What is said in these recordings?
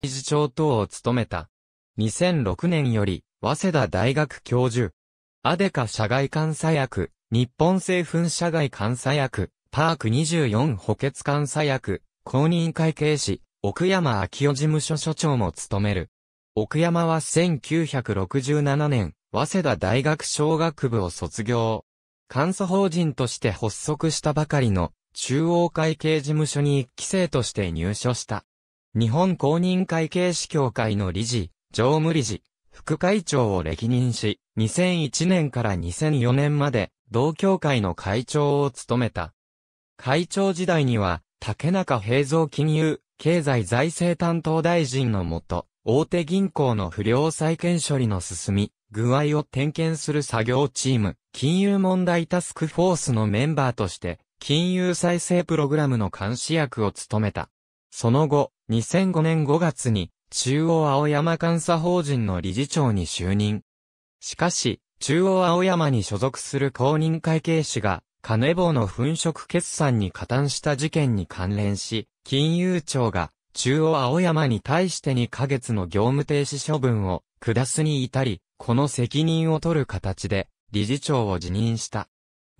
理事長等を務めた。2006年より、早稲田大学教授。アデカ社外監査役、日本製粉社外監査役、パーク24補欠監査役、公認会計士、奥山昭夫事務所所長も務める。奥山は1967年、早稲田大学商学部を卒業。監査法人として発足したばかりの中央会計事務所に一期生として入所した。日本公認会計士協会の理事、常務理事、副会長を歴任し、2001年から2004年まで、同協会の会長を務めた。会長時代には、竹中平蔵金融、経済財政担当大臣のもと、大手銀行の不良債権処理の進み、具合を点検する作業チーム、金融問題タスクフォースのメンバーとして、金融再生プログラムの監視役を務めた。その後、2005年5月に中央青山監査法人の理事長に就任。しかし、中央青山に所属する公認会計士が、金棒の粉飾決算に加担した事件に関連し、金融庁が中央青山に対して2ヶ月の業務停止処分を下すに至り、この責任を取る形で理事長を辞任した。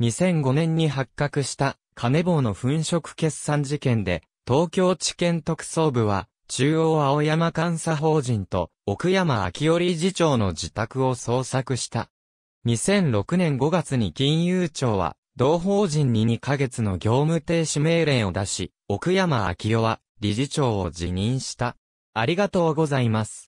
2005年に発覚した金棒の粉飾決算事件で東京地検特捜部は、中央青山監査法人と奥山昭夫理事長の自宅を捜索した。2006年5月に金融庁は、同法人に2ヶ月の業務停止命令を出し、奥山昭夫は理事長を辞任した。ありがとうございます。